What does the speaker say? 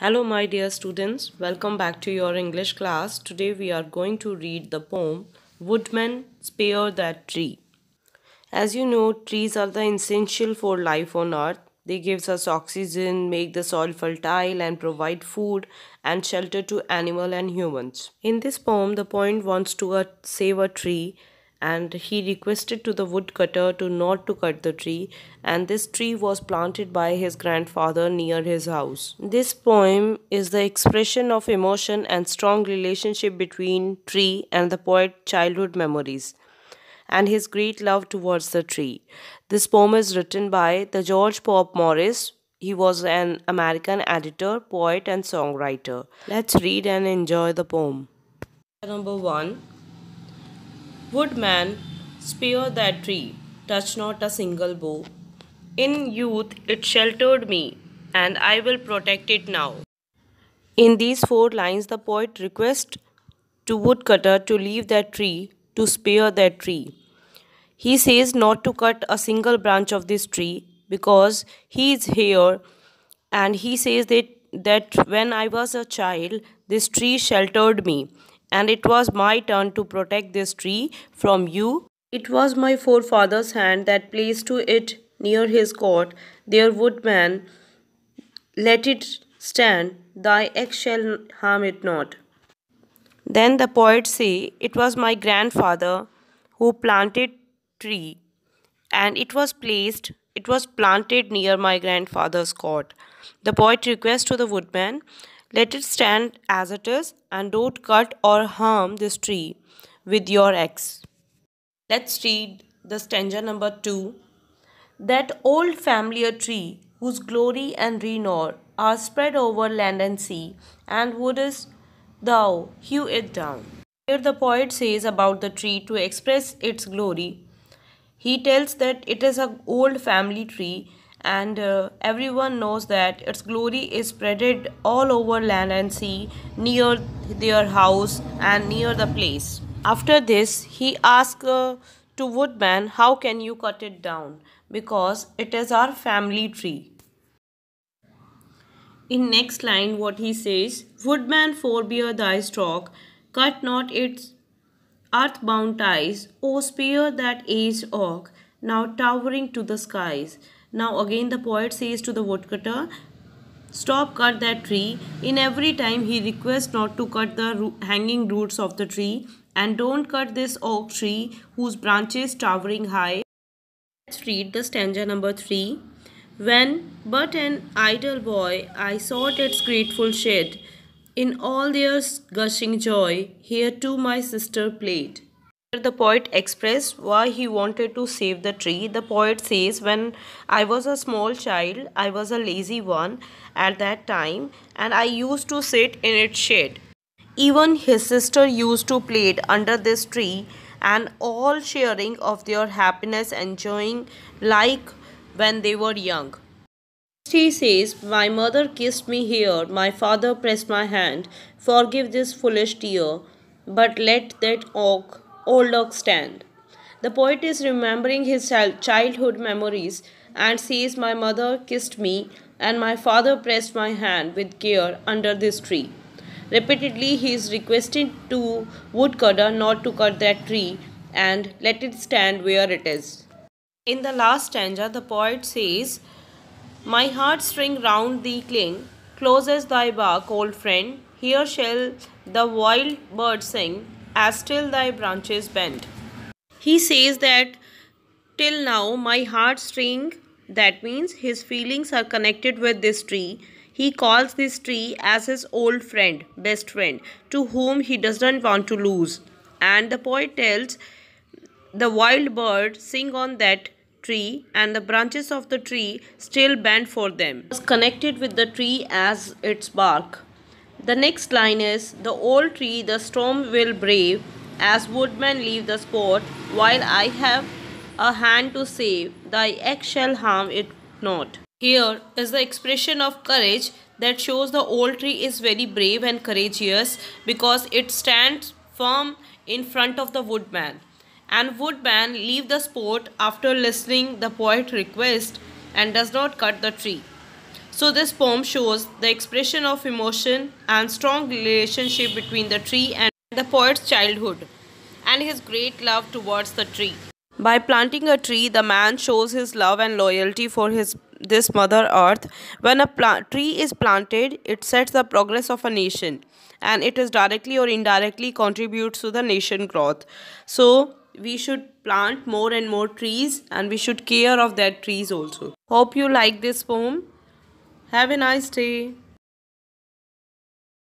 Hello my dear students, welcome back to your English class. Today we are going to read the poem Woodman Spare That Tree. As you know, trees are the essential for life on earth. They gives us oxygen, make the soil fertile and provide food and shelter to animal and humans. In this poem, the poet wants to uh, save a tree and he requested to the woodcutter to not to cut the tree and this tree was planted by his grandfather near his house this poem is the expression of emotion and strong relationship between tree and the poet childhood memories and his great love towards the tree this poem is written by the george pop morris he was an american editor poet and songwriter let's read and enjoy the poem number 1 Woodman, spear that tree, touch not a single bow. In youth it sheltered me, and I will protect it now. In these four lines, the poet requests to woodcutter to leave that tree, to spare that tree. He says not to cut a single branch of this tree because he is here, and he says that, that when I was a child, this tree sheltered me and it was my turn to protect this tree from you. It was my forefather's hand that placed to it near his court, Dear woodman. Let it stand, thy axe shall harm it not. Then the poet say, It was my grandfather who planted tree, and it was placed, it was planted near my grandfather's court. The poet requests to the woodman, let it stand as it is and don't cut or harm this tree with your axe. Let's read the stanza number 2. That old familiar tree whose glory and renown are spread over land and sea, and wouldst thou hew it down. Here the poet says about the tree to express its glory. He tells that it is an old family tree and uh, everyone knows that its glory is spreaded all over land and sea near their house and near the place after this he asked uh, to woodman how can you cut it down because it is our family tree in next line what he says woodman forbear thy stroke, cut not its earthbound ties o spear that aged oak now towering to the skies now again the poet says to the woodcutter, Stop cut that tree. In every time he requests not to cut the ro hanging roots of the tree and don't cut this oak tree whose branches towering high. Let's read the stanza number 3. When but an idle boy I sought its grateful shade, in all their gushing joy, here too my sister played. The poet expressed why he wanted to save the tree. The poet says, When I was a small child, I was a lazy one at that time, and I used to sit in its shade. Even his sister used to play under this tree, and all sharing of their happiness, enjoying like when they were young. He says, My mother kissed me here, my father pressed my hand. Forgive this foolish tear, but let that oak old oak stand. The poet is remembering his childhood memories and says, My mother kissed me and my father pressed my hand with care under this tree. Repeatedly, he is requesting to woodcutter not to cut that tree and let it stand where it is. In the last stanza, the poet says, My string round thee cling, closes thy bark, old friend. Here shall the wild bird sing, as till thy branches bend. He says that till now my heart string. that means his feelings are connected with this tree. He calls this tree as his old friend, best friend, to whom he doesn't want to lose. And the poet tells, the wild bird sing on that tree and the branches of the tree still bend for them. connected with the tree as its bark. The next line is The old tree the storm will brave, as woodmen leave the spot, while I have a hand to save, thy axe shall harm it not. Here is the expression of courage that shows the old tree is very brave and courageous because it stands firm in front of the woodman. And woodman leave the sport after listening the poet request and does not cut the tree. So this poem shows the expression of emotion and strong relationship between the tree and the poet's childhood and his great love towards the tree. By planting a tree, the man shows his love and loyalty for his this mother earth. When a tree is planted, it sets the progress of a nation and it is directly or indirectly contributes to the nation growth. So we should plant more and more trees and we should care of that trees also. Hope you like this poem. Have a nice day.